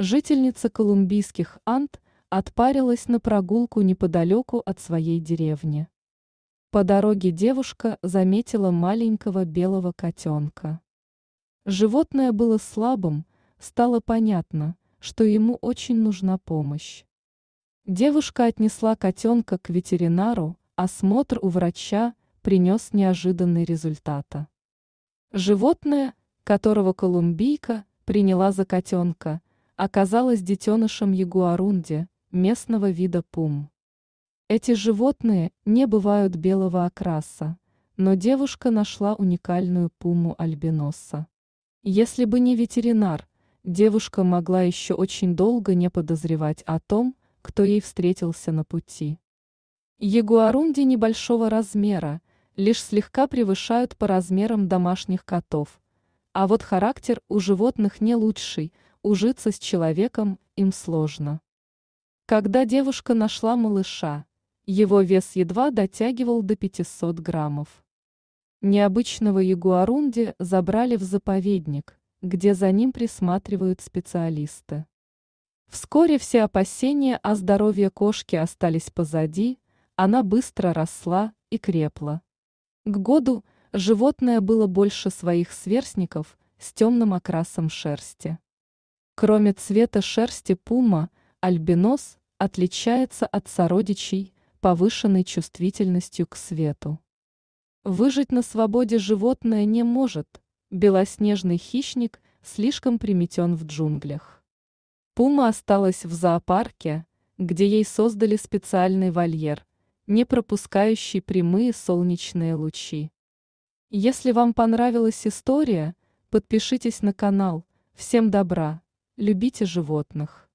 Жительница колумбийских Ант отпарилась на прогулку неподалеку от своей деревни. По дороге девушка заметила маленького белого котенка. Животное было слабым, стало понятно, что ему очень нужна помощь. Девушка отнесла котенка к ветеринару, осмотр у врача принес неожиданный результат. Животное, которого колумбийка приняла за котенка – оказалась детенышем ягуарунди, местного вида пум. Эти животные не бывают белого окраса, но девушка нашла уникальную пуму альбиноса. Если бы не ветеринар, девушка могла еще очень долго не подозревать о том, кто ей встретился на пути. Ягуарунди небольшого размера, лишь слегка превышают по размерам домашних котов. А вот характер у животных не лучший – ужиться с человеком им сложно. Когда девушка нашла малыша, его вес едва дотягивал до 500 граммов. Необычного ягуарунди забрали в заповедник, где за ним присматривают специалисты. Вскоре все опасения о здоровье кошки остались позади, она быстро росла и крепла. К году животное было больше своих сверстников с темным окрасом шерсти. Кроме цвета шерсти пума, альбинос отличается от сородичей повышенной чувствительностью к свету. Выжить на свободе животное не может, белоснежный хищник слишком приметен в джунглях. Пума осталась в зоопарке, где ей создали специальный вольер, не пропускающий прямые солнечные лучи. Если вам понравилась история, подпишитесь на канал. Всем добра! Любите животных.